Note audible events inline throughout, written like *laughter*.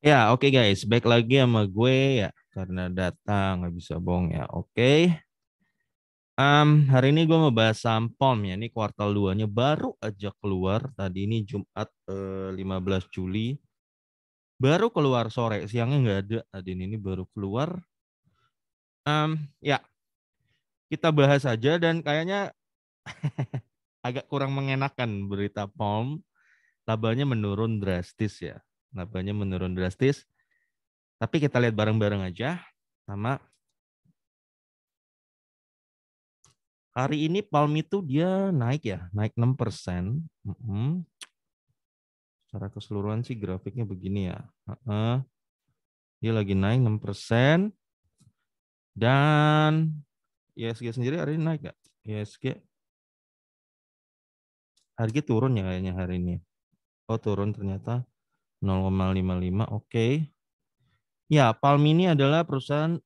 Ya, oke okay guys, back lagi sama gue ya karena datang nggak bisa bohong ya. Oke. Okay. Um, hari ini gue mau bahas POM ya. Ini kuartal 2-nya baru aja keluar. Tadi ini Jumat eh, 15 Juli. Baru keluar sore, siangnya nggak ada. Tadi ini baru keluar. Um, ya. Kita bahas aja dan kayaknya *laughs* agak kurang mengenakan berita POM. Labanya menurun drastis ya labanya menurun drastis. Tapi kita lihat bareng-bareng aja sama hari ini Palm itu dia naik ya, naik 6%. persen. Mm -hmm. Secara keseluruhan sih grafiknya begini ya. Uh -uh. Dia lagi naik 6%. persen Dan ISG sendiri hari ini naik gak? ISG harga turun ya kayaknya hari ini. Oh turun ternyata. 0,55 oke. Okay. Ya, Palm ini adalah perusahaan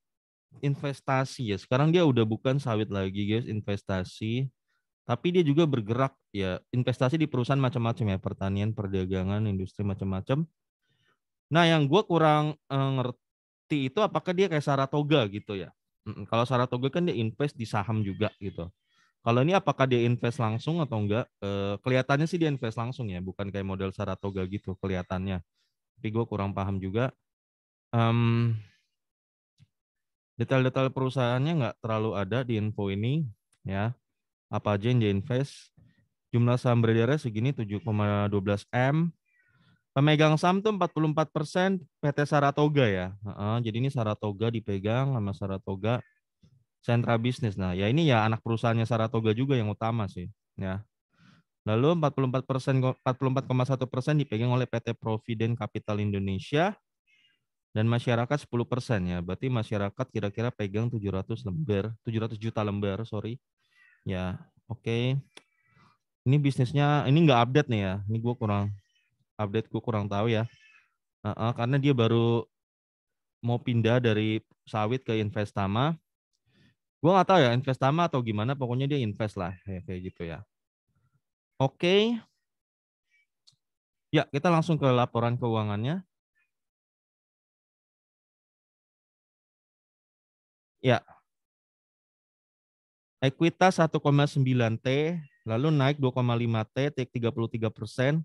investasi ya. Sekarang dia udah bukan sawit lagi guys, investasi. Tapi dia juga bergerak ya, investasi di perusahaan macam-macam ya, pertanian, perdagangan, industri macam-macam. Nah, yang gue kurang eh, ngerti itu apakah dia kayak Saratoga gitu ya. Kalau Saratoga kan dia invest di saham juga gitu. Kalau ini apakah dia invest langsung atau enggak? E, kelihatannya sih dia invest langsung ya, bukan kayak model Saratoga gitu kelihatannya. Tapi gue kurang paham juga. Um, detail-detail perusahaannya nggak terlalu ada di info ini ya. Apa aja yang dia invest? Jumlah saham beredarnya segini 7,12 M. Pemegang saham tuh 44 persen PT Saratoga ya. Uh, jadi ini Saratoga dipegang sama Saratoga sentra bisnis. Nah, ya ini ya anak perusahaannya Saratoga juga yang utama sih, ya. Lalu 44 persen, 44,1 persen dipegang oleh PT Provident Capital Indonesia dan masyarakat 10 persen ya. Berarti masyarakat kira-kira pegang 700 lembar, 700 juta lembar, sorry. Ya, oke. Okay. Ini bisnisnya, ini nggak update nih ya. Ini gue kurang update, gue kurang tahu ya. Uh, uh, karena dia baru mau pindah dari sawit ke investama gue nggak tahu ya invest atau gimana pokoknya dia invest lah ya, kayak gitu ya oke okay. ya kita langsung ke laporan keuangannya ya ekuitas 1,9 T lalu naik 2,5 T take 33 persen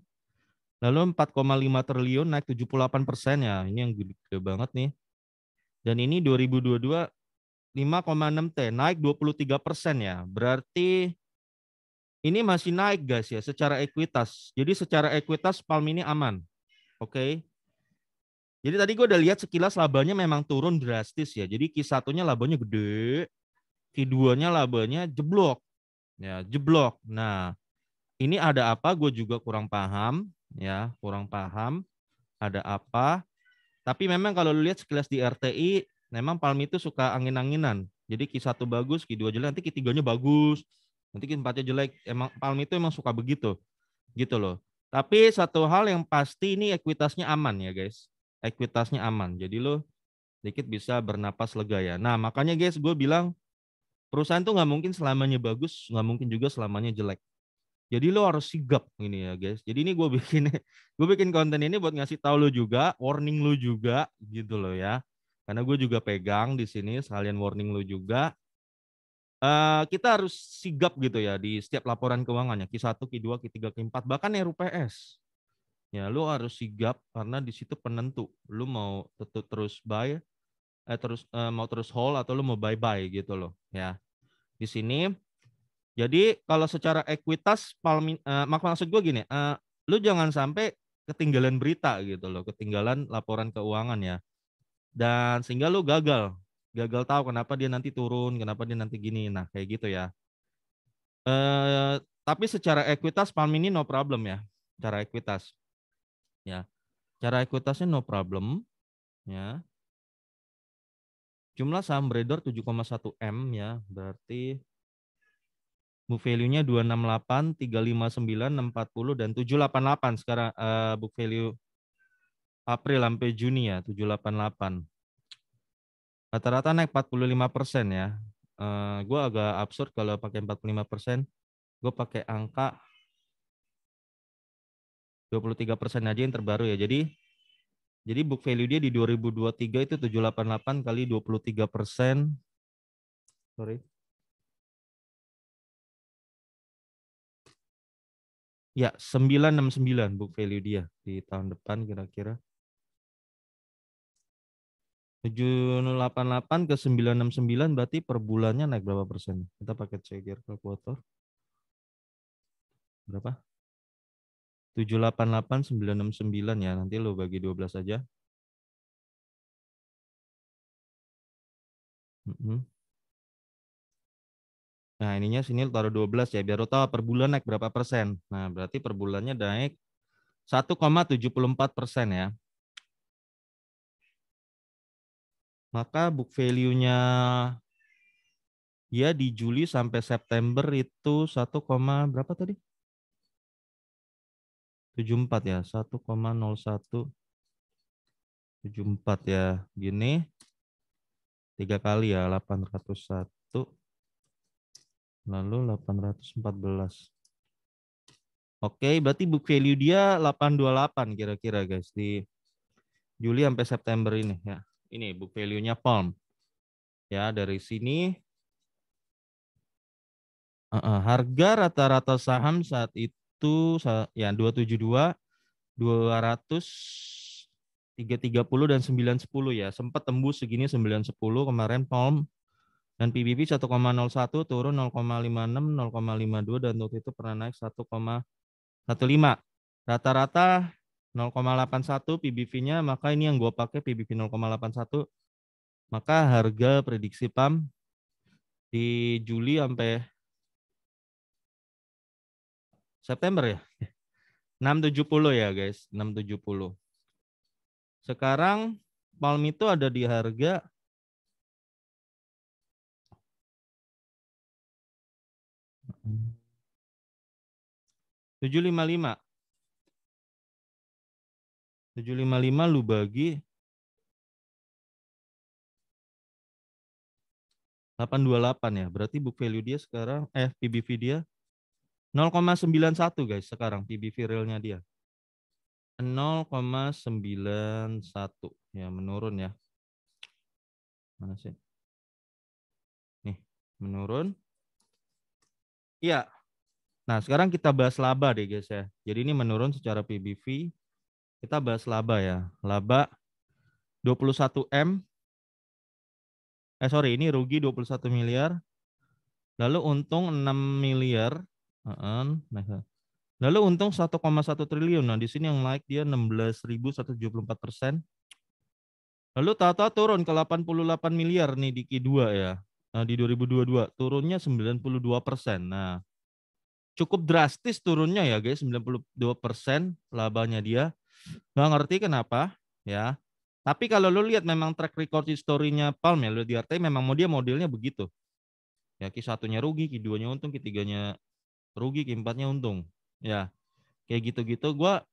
lalu 4,5 triliun naik 78 persen ya ini yang gede banget nih dan ini 2022 5,6 T, naik 23 persen ya. Berarti ini masih naik guys ya secara ekuitas. Jadi secara ekuitas Palm ini aman. Oke. Okay. Jadi tadi gue udah lihat sekilas labanya memang turun drastis ya. Jadi kisatunya satunya labanya gede, keduanya labanya jeblok. Ya, jeblok. Nah, ini ada apa gue juga kurang paham ya, kurang paham ada apa. Tapi memang kalau lihat sekilas di RTI Nah, palm itu suka angin-anginan. Jadi Q1 bagus, Q2 jelek, nanti q 3 bagus, nanti q 4 jelek. Emang palm itu emang suka begitu. Gitu loh. Tapi satu hal yang pasti ini ekuitasnya aman ya guys. Ekuitasnya aman. Jadi lo dikit bisa bernapas lega ya. Nah makanya guys gue bilang perusahaan tuh nggak mungkin selamanya bagus, nggak mungkin juga selamanya jelek. Jadi lo harus sigap ini ya guys. Jadi ini gue *laughs* bikin gue bikin konten ini buat ngasih tau lo juga, warning lo juga gitu loh ya karena gue juga pegang di sini sekalian warning lu juga uh, kita harus sigap gitu ya di setiap laporan keuangannya Q1, Q2, Q3, Q4 bahkan RUPS ya lu harus sigap karena di situ penentu lu mau tetap terus buy eh, terus eh, mau terus hold atau lu mau buy buy gitu loh ya di sini jadi kalau secara ekuitas palmi, eh, mak maksud gue gini eh, lu jangan sampai ketinggalan berita gitu loh ketinggalan laporan keuangan ya dan sehingga lo gagal gagal tahu kenapa dia nanti turun kenapa dia nanti gini nah kayak gitu ya eh, tapi secara ekuitas palm ini no problem ya cara ekuitas ya cara ekuitasnya no problem ya jumlah saham beredar 7,1 M ya berarti book value-nya 268, 359, 640 dan 788 sekarang uh, book value April sampai Juni ya 788. Rata-rata naik 45 persen ya. Uh, eh, gue agak absurd kalau pakai 45 persen. Gue pakai angka 23 persen aja yang terbaru ya. Jadi jadi book value dia di 2023 itu 788 kali 23 persen. Sorry. Ya, 969 book value dia di tahun depan kira-kira. 788 ke 969 berarti per bulannya naik berapa persen? Kita pakai CGR kalkulator. Berapa? 788 969 ya. Nanti lo bagi 12 aja. Nah, ininya sini taruh 12 ya biar lo tahu per bulan naik berapa persen. Nah, berarti per bulannya naik 1,74 persen ya. maka book value-nya ya di Juli sampai September itu 1, berapa tadi? 74 ya, 1,01 74 ya. Gini. Tiga kali ya, 801 lalu 814. Oke, berarti book value dia 828 kira-kira guys di Juli sampai September ini ya ini book value-nya Palm. Ya, dari sini uh, uh, harga rata-rata saham saat itu ya 272 200 330 dan 910 ya. Sempat tembus segini 910 kemarin Palm dan PBB 1,01 turun 0,56, 0,52 dan waktu itu pernah naik 1,15. Rata-rata 0,81 PBV-nya, maka ini yang gue pakai PBV 0,81, maka harga prediksi PAM di Juli sampai September ya, 670 *laughs* ya guys, 670. Sekarang Palm itu ada di harga 755 755 lu bagi 828 ya. Berarti book value dia sekarang, eh PBV dia 0,91 guys sekarang PBV realnya dia. 0,91 ya menurun ya. Mana sih? Nih, menurun. Iya. Nah, sekarang kita bahas laba deh guys ya. Jadi ini menurun secara PBV kita bahas laba ya. Laba 21M. Eh sorry, ini rugi 21 miliar. Lalu untung 6 miliar. Nah, nah. Lalu untung 1,1 triliun. Nah, di sini yang naik dia 16.174 persen. Lalu Tata turun ke 88 miliar nih di Q2 ya. Nah, di 2022 turunnya 92 persen. Nah, cukup drastis turunnya ya guys, 92 persen labanya dia. Nggak ngerti kenapa, ya. Tapi kalau lu lihat memang track record historinya Palm ya, lu di RT memang dia modelnya begitu. Ya, ki satunya rugi, ki duanya untung, ki tiganya rugi, ki empatnya untung. Ya, kayak gitu-gitu. Gua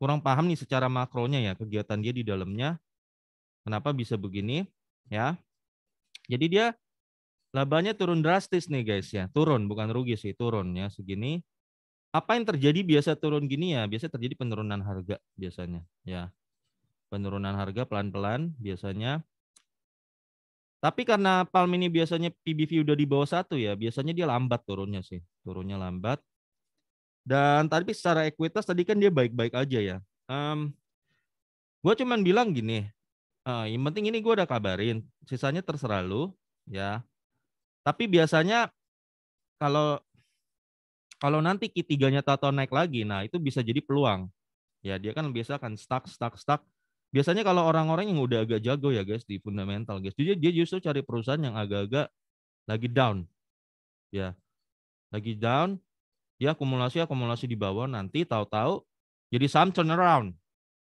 kurang paham nih secara makronya ya kegiatan dia di dalamnya. Kenapa bisa begini? Ya, jadi dia labanya turun drastis nih guys ya, turun bukan rugi sih turun ya segini apa yang terjadi biasa turun gini ya? Biasa terjadi penurunan harga biasanya, ya. Penurunan harga pelan-pelan biasanya. Tapi karena palm ini biasanya PBV udah di bawah satu ya, biasanya dia lambat turunnya sih, turunnya lambat. Dan tapi secara ekuitas tadi kan dia baik-baik aja ya. Um, gue cuman bilang gini, uh, yang penting ini gue udah kabarin, sisanya terserah lu ya. Tapi biasanya kalau kalau nanti ketiganya tato naik lagi, nah itu bisa jadi peluang. Ya, dia kan biasa kan stuck, stuck, stuck. Biasanya kalau orang-orang yang udah agak jago ya guys di fundamental guys, dia, dia justru cari perusahaan yang agak-agak lagi down. Ya, lagi down, dia ya, akumulasi akumulasi di bawah nanti tahu-tahu jadi saham turnaround.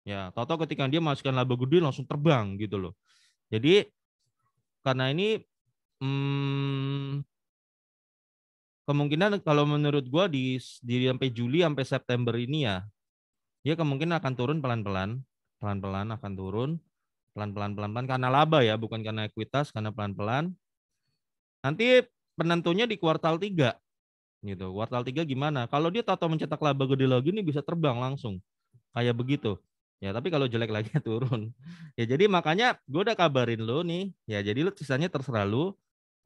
Ya, tahu-tahu ketika dia masukkan laba gede langsung terbang gitu loh. Jadi karena ini hmm, kemungkinan kalau menurut gue di, di sampai Juli sampai September ini ya, ya kemungkinan akan turun pelan-pelan, pelan-pelan akan turun, pelan-pelan pelan-pelan karena laba ya, bukan karena ekuitas, karena pelan-pelan. Nanti penentunya di kuartal tiga, gitu. Kuartal tiga gimana? Kalau dia tato mencetak laba gede lagi nih bisa terbang langsung. Kayak begitu. Ya, tapi kalau jelek lagi *laughs* turun. Ya jadi makanya gue udah kabarin lo nih. Ya jadi lu sisanya terserah lo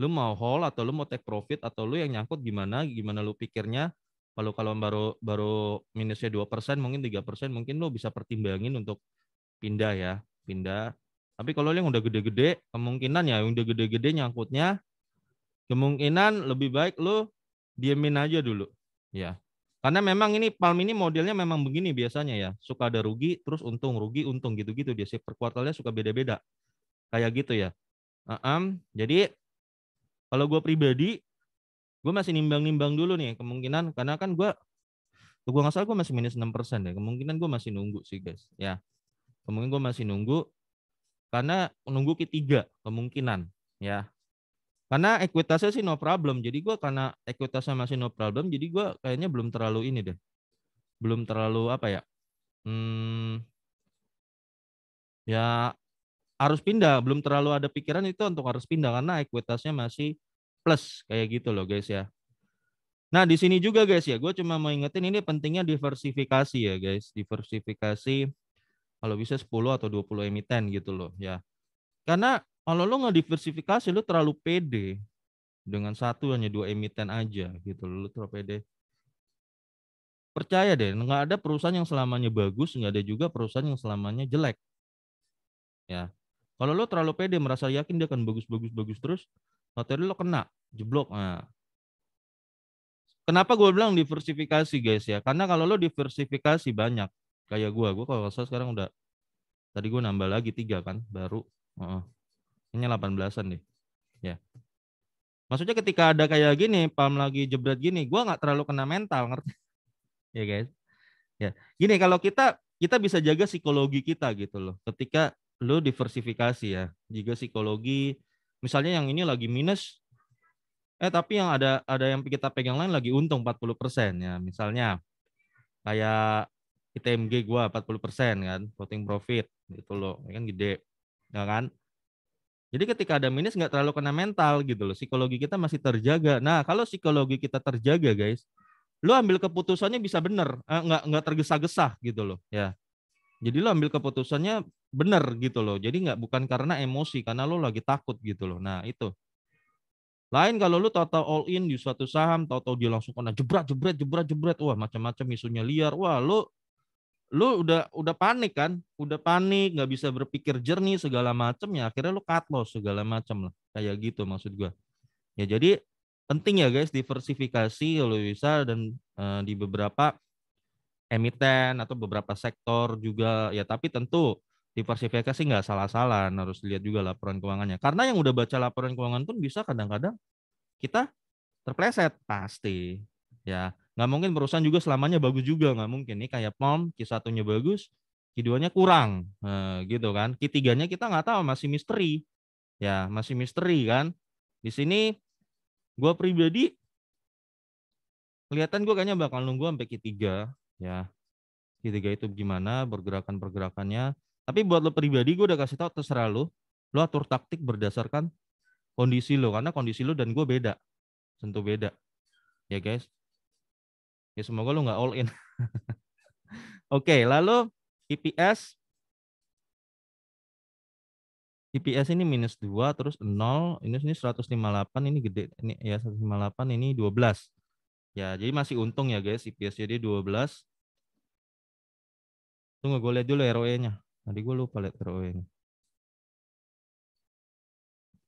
lu mau hold atau lu mau take profit atau lu yang nyangkut gimana gimana lu pikirnya kalau kalau baru baru minusnya dua persen mungkin tiga persen mungkin lu bisa pertimbangin untuk pindah ya pindah tapi kalau yang udah gede-gede kemungkinan ya yang udah gede-gede nyangkutnya kemungkinan lebih baik lu diemin aja dulu ya karena memang ini palm ini modelnya memang begini biasanya ya suka ada rugi terus untung rugi untung gitu-gitu dia per kuartalnya suka beda-beda kayak gitu ya uh -um. jadi kalau gue pribadi, gue masih nimbang-nimbang dulu nih kemungkinan karena kan gue gue nggak salah gue masih minus enam persen ya kemungkinan gue masih nunggu sih guys ya kemungkinan gue masih nunggu karena nunggu ketiga kemungkinan ya karena ekuitasnya sih no problem jadi gue karena ekuitasnya masih no problem jadi gue kayaknya belum terlalu ini deh belum terlalu apa ya hmm, ya harus pindah belum terlalu ada pikiran itu untuk harus pindah karena ekuitasnya masih plus kayak gitu loh guys ya nah di sini juga guys ya gue cuma mau ingetin ini pentingnya diversifikasi ya guys diversifikasi kalau bisa 10 atau 20 emiten gitu loh ya karena kalau lo nggak diversifikasi lo terlalu pede dengan satu hanya dua emiten aja gitu lo terlalu pede percaya deh nggak ada perusahaan yang selamanya bagus nggak ada juga perusahaan yang selamanya jelek ya kalau lo terlalu pede merasa yakin dia akan bagus-bagus-bagus terus, materi lo kena, jeblok. Nah. Kenapa gue bilang diversifikasi guys ya? Karena kalau lo diversifikasi banyak, kayak gue, gue kalau rasa sekarang udah, tadi gue nambah lagi tiga kan, baru. Uh, ini 18-an deh. Ya. Maksudnya ketika ada kayak gini, pam lagi jebret gini, gue nggak terlalu kena mental, ngerti? *laughs* ya guys. Ya. Gini, kalau kita kita bisa jaga psikologi kita gitu loh. Ketika lu diversifikasi ya. Jika psikologi misalnya yang ini lagi minus eh tapi yang ada ada yang kita pegang lain lagi untung 40% ya. Misalnya kayak ITMG gua 40% kan, voting profit gitu loh. Kan gede. Ya kan? Jadi ketika ada minus nggak terlalu kena mental gitu loh. Psikologi kita masih terjaga. Nah kalau psikologi kita terjaga guys, lu ambil keputusannya bisa bener, eh, nggak nggak tergesa-gesa gitu loh. Ya. Jadi lo ambil keputusannya benar gitu loh. Jadi nggak bukan karena emosi, karena lo lagi takut gitu loh. Nah itu. Lain kalau lu tau-tau all in di suatu saham, tau-tau dia langsung kena jebret, jebret, jebret, jebret. Wah macam-macam isunya liar. Wah lo lo udah udah panik kan, udah panik, nggak bisa berpikir jernih segala macam ya. Akhirnya lo cut loss segala macam lah, kayak gitu maksud gua. Ya jadi penting ya guys diversifikasi kalau bisa dan e, di beberapa emiten atau beberapa sektor juga ya tapi tentu di nggak salah-salah harus lihat juga laporan keuangannya karena yang udah baca laporan keuangan pun bisa kadang-kadang kita terpleset pasti ya nggak mungkin perusahaan juga selamanya bagus juga nggak mungkin nih kayak POM Q satunya bagus Q nya kurang nah, gitu kan Q nya kita nggak tahu masih misteri ya masih misteri kan di sini gue pribadi kelihatan gue kayaknya bakal nunggu sampai Q ya Q itu gimana pergerakan pergerakannya tapi buat lo pribadi gue udah kasih tau terserah lo. Lo atur taktik berdasarkan kondisi lo karena kondisi lo dan gue beda. Tentu beda. Ya guys. Ya semoga lo gak all in. *laughs* Oke, okay, lalu IPS IPS ini minus 2 terus 0 ini ini 158 ini gede ini ya 158 ini 12. Ya, jadi masih untung ya guys IPS jadi 12. Tunggu gue lihat dulu ROE-nya. Tadi gue lupa liat ROE-nya.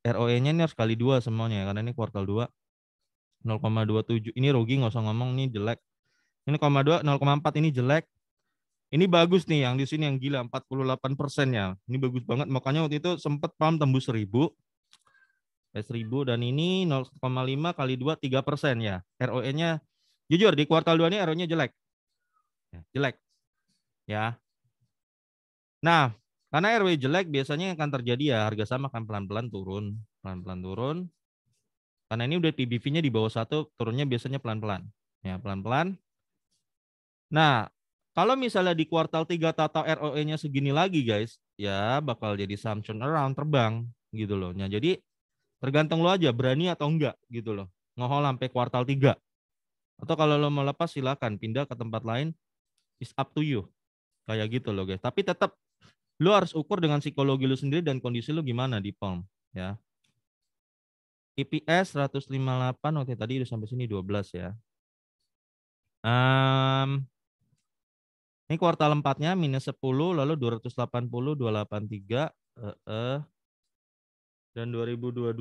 E ROE-nya ini harus kali dua semuanya ya, karena ini kuartal 2 0,27. Ini rugi nggak usah ngomong nih jelek. Ini 0,2 0,4 ini jelek. Ini bagus nih yang di sini yang gila 48 persen ya. Ini bagus banget. Makanya waktu itu sempet pam tembus 1000. Eh, 1000 dan ini 0,5 kali 2 3 persen ya. ROE-nya jujur di kuartal 2 ini ROE-nya jelek. jelek. Ya, ya. Nah, karena RW jelek biasanya akan terjadi ya harga saham akan pelan-pelan turun, pelan-pelan turun. Karena ini udah PBV-nya di bawah satu, turunnya biasanya pelan-pelan. Ya, pelan-pelan. Nah, kalau misalnya di kuartal 3 tata ROE-nya segini lagi guys, ya bakal jadi saham turnaround terbang gitu loh. Nah, jadi tergantung lo aja berani atau enggak gitu loh. Ngohol sampai kuartal 3. Atau kalau lo mau lepas silakan pindah ke tempat lain, It's up to you. Kayak gitu loh guys. Tapi tetap lu harus ukur dengan psikologi lu sendiri dan kondisi lu gimana di POM ya. IPS 158 oke tadi udah sampai sini 12 ya. Um, ini kuartal 4-nya minus 10 lalu 280 283 eh, eh. dan 2022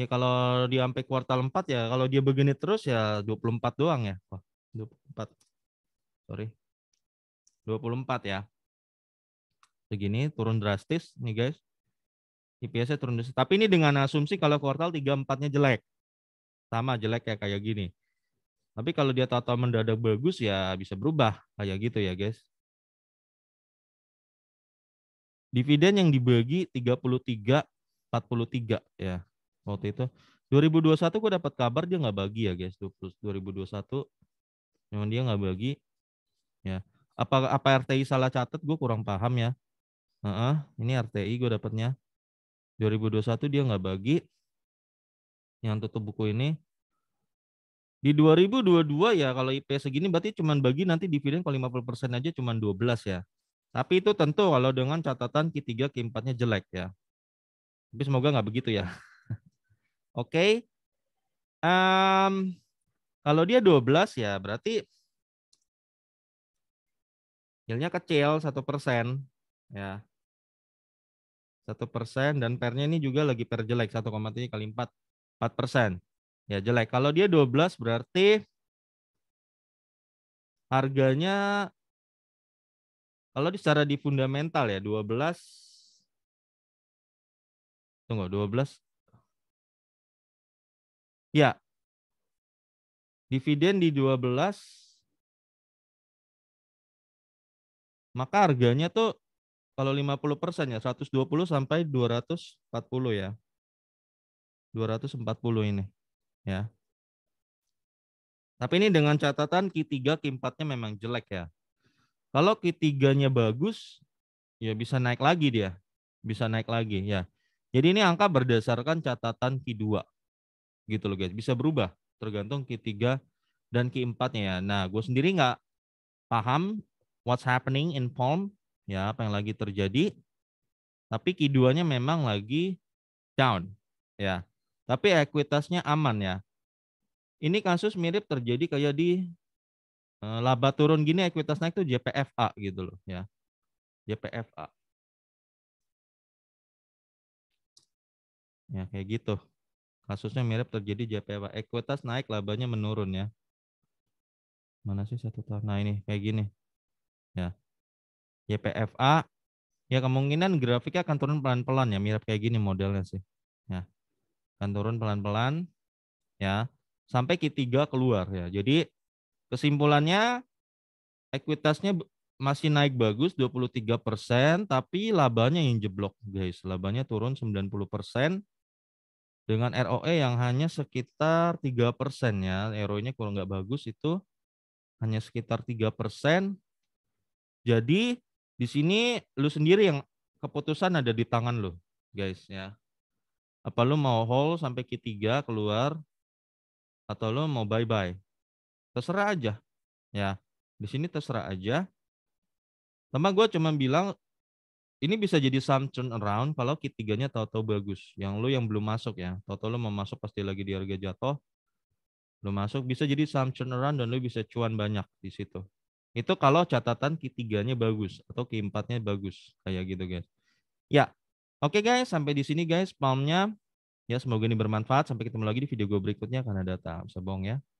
ya kalau di sampai kuartal 4 ya kalau dia begini terus ya 24 doang ya. Wah, 24. Sorry. 24 ya segini turun drastis nih guys. IPS-nya turun drastis. Tapi ini dengan asumsi kalau kuartal 3 4-nya jelek. Sama jelek ya kayak gini. Tapi kalau dia tata mendadak bagus ya bisa berubah kayak gitu ya guys. Dividen yang dibagi 33 43 ya waktu itu. 2021 gue dapat kabar dia nggak bagi ya guys. 2021 memang dia nggak bagi. Ya. Apa apa RTI salah catat gue kurang paham ya. Uh-uh, ini RTI gue dapatnya. 2021 dia nggak bagi. Yang tutup buku ini. Di 2022 ya kalau IP segini berarti cuman bagi nanti dividen kalau 50% aja cuman 12 ya. Tapi itu tentu kalau dengan catatan Q3, Q4-nya jelek ya. Tapi semoga nggak begitu ya. *laughs* Oke. okay. Um, kalau dia 12 ya berarti yieldnya kecil satu persen ya satu persen dan pernya ini juga lagi per jelek 1,3 kali 4 4 persen ya jelek kalau dia 12 berarti harganya kalau secara di fundamental ya 12 tunggu 12 ya dividen di 12 maka harganya tuh kalau 50 persen ya 120 sampai 240 ya. 240 ini ya. Tapi ini dengan catatan Q3, Q4-nya memang jelek ya. Kalau Q3-nya bagus, ya bisa naik lagi dia. Bisa naik lagi ya. Jadi ini angka berdasarkan catatan Q2. Gitu loh guys, bisa berubah tergantung Q3 dan Q4-nya ya. Nah, gue sendiri nggak paham what's happening in Palm ya apa yang lagi terjadi. Tapi keduanya memang lagi down ya. Tapi ekuitasnya aman ya. Ini kasus mirip terjadi kayak di eh, laba turun gini ekuitas naik tuh JPFA gitu loh ya. JPFA. Ya kayak gitu. Kasusnya mirip terjadi JPFA. Ekuitas naik labanya menurun ya. Mana sih satu tahun? Nah ini kayak gini. Ya. YPFA ya kemungkinan grafiknya akan turun pelan-pelan ya mirip kayak gini modelnya sih ya akan turun pelan-pelan ya sampai Q3 keluar ya jadi kesimpulannya ekuitasnya masih naik bagus 23 persen tapi labanya yang jeblok guys labanya turun 90 persen dengan ROE yang hanya sekitar 3 persen ya ROE-nya kalau nggak bagus itu hanya sekitar 3 persen jadi di sini lu sendiri yang keputusan ada di tangan lu, guys ya. Apa lu mau hold sampai Q3 keluar atau lu mau bye-bye? Terserah aja. Ya, di sini terserah aja. Sama gue cuma bilang ini bisa jadi some turn around kalau Q3-nya tahu-tahu bagus. Yang lu yang belum masuk ya. Tahu-tahu lu mau masuk pasti lagi di harga jatuh. Lu masuk bisa jadi some turn around dan lu bisa cuan banyak di situ. Itu kalau catatan ketiganya bagus atau keempatnya bagus kayak gitu guys. Ya, oke okay, guys sampai di sini guys palmnya. Ya semoga ini bermanfaat. Sampai ketemu lagi di video gue berikutnya karena data. Sebong ya.